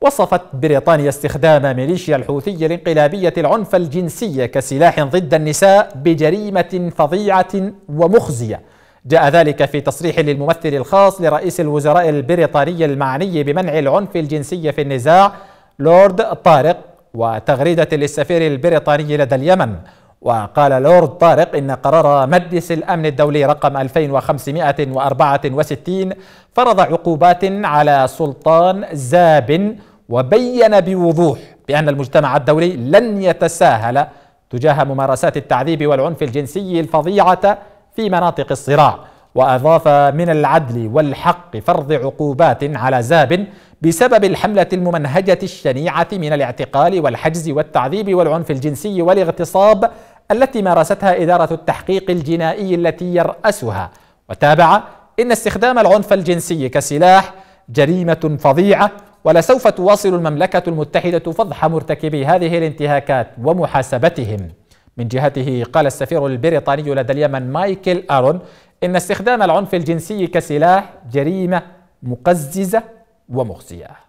وصفت بريطانيا استخدام ميليشيا الحوثية الانقلابية العنف الجنسية كسلاح ضد النساء بجريمة فظيعة ومخزية جاء ذلك في تصريح للممثل الخاص لرئيس الوزراء البريطاني المعني بمنع العنف الجنسي في النزاع لورد طارق وتغريدة للسفير البريطاني لدى اليمن وقال لورد طارق إن قرار مجلس الأمن الدولي رقم 2564 فرض عقوبات على سلطان زابن وبين بوضوح بأن المجتمع الدولي لن يتساهل تجاه ممارسات التعذيب والعنف الجنسي الفظيعة في مناطق الصراع وأضاف من العدل والحق فرض عقوبات على زاب بسبب الحملة الممنهجة الشنيعة من الاعتقال والحجز والتعذيب والعنف الجنسي والاغتصاب التي مارستها إدارة التحقيق الجنائي التي يرأسها وتابع إن استخدام العنف الجنسي كسلاح جريمة فظيعة ولسوف تواصل المملكة المتحدة فضح مرتكبي هذه الانتهاكات ومحاسبتهم من جهته قال السفير البريطاني لدى اليمن مايكل آرون إن استخدام العنف الجنسي كسلاح جريمة مقززة ومخزية